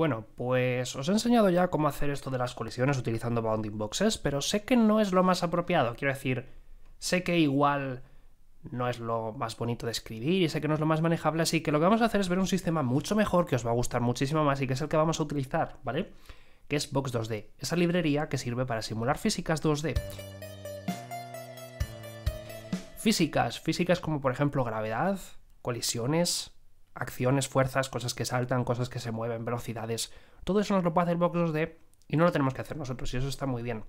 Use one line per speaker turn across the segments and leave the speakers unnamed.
Bueno, pues os he enseñado ya cómo hacer esto de las colisiones utilizando bounding boxes, pero sé que no es lo más apropiado. Quiero decir, sé que igual no es lo más bonito de escribir y sé que no es lo más manejable, así que lo que vamos a hacer es ver un sistema mucho mejor que os va a gustar muchísimo más y que es el que vamos a utilizar, ¿vale? Que es Box 2D, esa librería que sirve para simular físicas 2D. Físicas, físicas como por ejemplo gravedad, colisiones, acciones, fuerzas, cosas que saltan, cosas que se mueven, velocidades. Todo eso nos lo puede hacer Box 2D y no lo tenemos que hacer nosotros y eso está muy bien.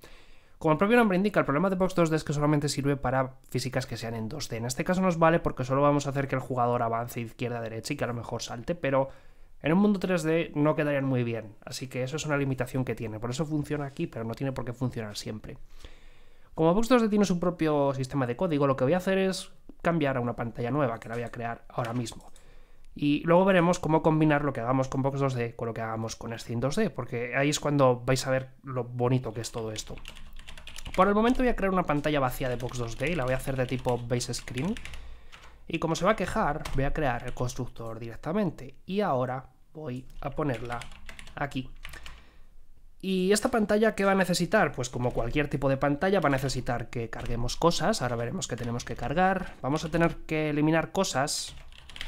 Como el propio nombre indica, el problema de Box 2D es que solamente sirve para físicas que sean en 2D. En este caso nos vale porque solo vamos a hacer que el jugador avance izquierda-derecha y que a lo mejor salte, pero en un mundo 3D no quedarían muy bien. Así que eso es una limitación que tiene. Por eso funciona aquí, pero no tiene por qué funcionar siempre. Como Box 2D tiene su propio sistema de código, lo que voy a hacer es cambiar a una pantalla nueva que la voy a crear ahora mismo. Y luego veremos cómo combinar lo que hagamos con Box 2D con lo que hagamos con scene 2D, porque ahí es cuando vais a ver lo bonito que es todo esto. Por el momento voy a crear una pantalla vacía de Box 2D y la voy a hacer de tipo Base Screen. Y como se va a quejar, voy a crear el constructor directamente. Y ahora voy a ponerla aquí. ¿Y esta pantalla qué va a necesitar? Pues como cualquier tipo de pantalla va a necesitar que carguemos cosas. Ahora veremos qué tenemos que cargar. Vamos a tener que eliminar cosas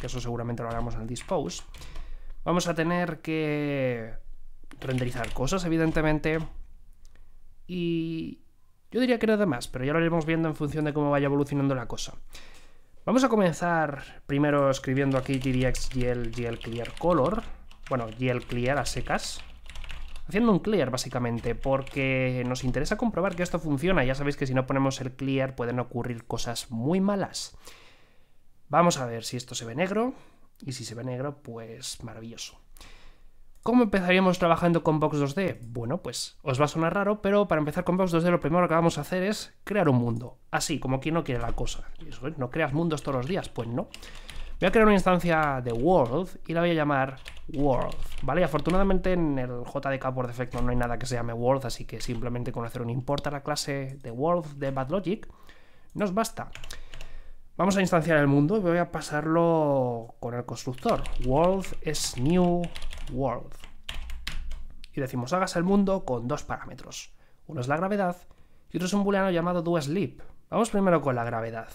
que eso seguramente lo hagamos en el dispose, vamos a tener que renderizar cosas, evidentemente, y yo diría que nada más, pero ya lo iremos viendo en función de cómo vaya evolucionando la cosa. Vamos a comenzar primero escribiendo aquí gdx gl, gl clear color, bueno, gl clear a secas, haciendo un clear básicamente, porque nos interesa comprobar que esto funciona. Ya sabéis que si no ponemos el clear pueden ocurrir cosas muy malas. Vamos a ver si esto se ve negro. Y si se ve negro, pues maravilloso. ¿Cómo empezaríamos trabajando con Box 2D? Bueno, pues os va a sonar raro, pero para empezar con Box 2D lo primero que vamos a hacer es crear un mundo. Así, como quien no quiere la cosa. ¿eh? ¿No creas mundos todos los días? Pues no. Voy a crear una instancia de world y la voy a llamar world, ¿vale? afortunadamente en el JDK por defecto no hay nada que se llame world, así que simplemente con hacer un import a la clase de world de BadLogic nos basta. Vamos a instanciar el mundo y voy a pasarlo con el constructor. World es new world. Y decimos, hagas el mundo con dos parámetros. Uno es la gravedad y otro es un booleano llamado doSleep. Vamos primero con la gravedad.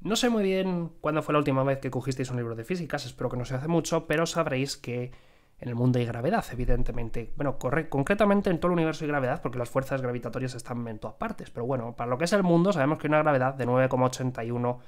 No sé muy bien cuándo fue la última vez que cogisteis un libro de físicas, espero que no se hace mucho, pero sabréis que en el mundo hay gravedad, evidentemente. Bueno, corre concretamente en todo el universo hay gravedad, porque las fuerzas gravitatorias están en todas partes, pero bueno, para lo que es el mundo sabemos que hay una gravedad de 9,81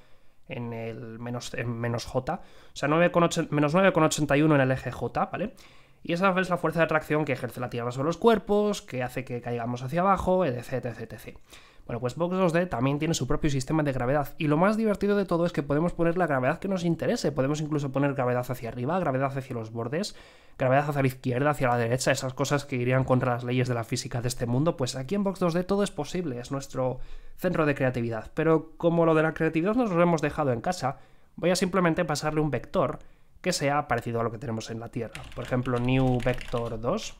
en el menos, menos J, o sea, 9,8, menos 9,81 en el eje J, ¿vale? Y esa es la fuerza de atracción que ejerce la Tierra sobre los cuerpos, que hace que caigamos hacia abajo, etc, etc, etc. Bueno, pues Box 2D también tiene su propio sistema de gravedad y lo más divertido de todo es que podemos poner la gravedad que nos interese. Podemos incluso poner gravedad hacia arriba, gravedad hacia los bordes, gravedad hacia la izquierda, hacia la derecha, esas cosas que irían contra las leyes de la física de este mundo. Pues aquí en Box 2D todo es posible, es nuestro centro de creatividad. Pero como lo de la creatividad nos lo hemos dejado en casa, voy a simplemente pasarle un vector que sea parecido a lo que tenemos en la Tierra. Por ejemplo, new vector 2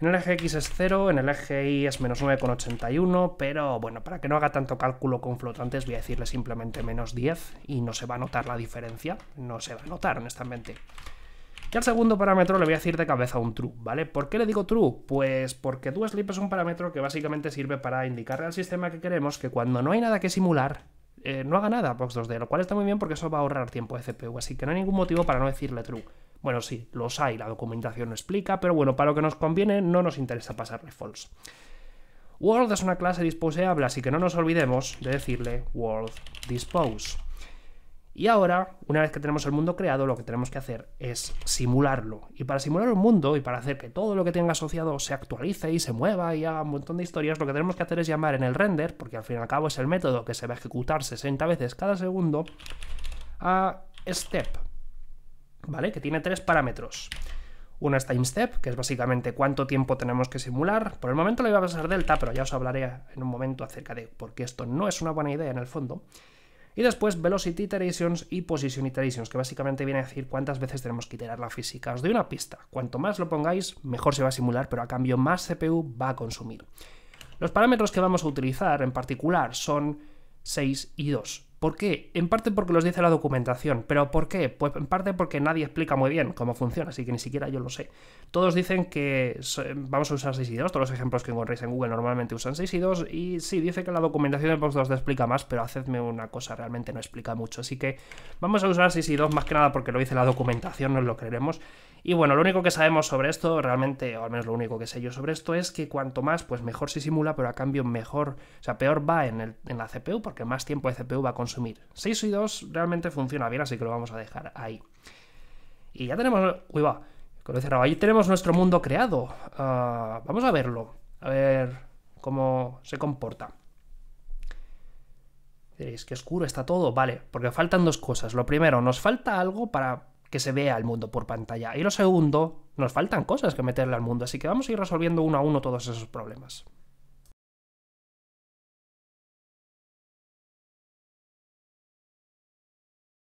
en el eje X es 0, en el eje Y es menos 9,81, pero bueno, para que no haga tanto cálculo con flotantes voy a decirle simplemente menos 10 y no se va a notar la diferencia, no se va a notar honestamente. Y al segundo parámetro le voy a decir de cabeza un true, ¿vale? ¿Por qué le digo true? Pues porque doSleep es un parámetro que básicamente sirve para indicarle al sistema que queremos que cuando no hay nada que simular, eh, no haga nada Box 2D, lo cual está muy bien porque eso va a ahorrar tiempo de CPU, así que no hay ningún motivo para no decirle true. Bueno, sí, los hay, la documentación lo explica, pero bueno, para lo que nos conviene no nos interesa pasarle false. World es una clase disposeable, así que no nos olvidemos de decirle world dispose. Y ahora, una vez que tenemos el mundo creado, lo que tenemos que hacer es simularlo. Y para simular un mundo y para hacer que todo lo que tenga asociado se actualice y se mueva y haga un montón de historias, lo que tenemos que hacer es llamar en el render, porque al fin y al cabo es el método que se va a ejecutar 60 veces cada segundo, a step, ¿vale? Que tiene tres parámetros. Uno es time step, que es básicamente cuánto tiempo tenemos que simular. Por el momento lo iba a pasar delta, pero ya os hablaré en un momento acerca de por qué esto no es una buena idea en el fondo. Y después velocity iterations y position iterations, que básicamente viene a decir cuántas veces tenemos que iterar la física. Os doy una pista, cuanto más lo pongáis, mejor se va a simular, pero a cambio más CPU va a consumir. Los parámetros que vamos a utilizar en particular son 6 y 2. ¿Por qué? En parte porque los dice la documentación, pero ¿por qué? Pues en parte porque nadie explica muy bien cómo funciona, así que ni siquiera yo lo sé. Todos dicen que vamos a usar 6 y 2, todos los ejemplos que encontréis en Google normalmente usan 6 y 2, y sí, dice que la documentación de post 2 explica más, pero hacedme una cosa, realmente no explica mucho, así que vamos a usar 6 y 2 más que nada porque lo dice la documentación, no lo creeremos. Y bueno, lo único que sabemos sobre esto, realmente, o al menos lo único que sé yo sobre esto, es que cuanto más, pues mejor se simula, pero a cambio mejor, o sea, peor va en, en la CPU, porque más tiempo de CPU va a consumir. 6 y 2 realmente funciona bien, así que lo vamos a dejar ahí. Y ya tenemos... Ahí tenemos nuestro mundo creado. Ah, vamos a verlo, a ver cómo se comporta. Diréis, que oscuro está todo. Vale, porque faltan dos cosas. Lo primero, nos falta algo para que se vea el mundo por pantalla. Y lo segundo, nos faltan cosas que meterle al mundo. Así que vamos a ir resolviendo uno a uno todos esos problemas.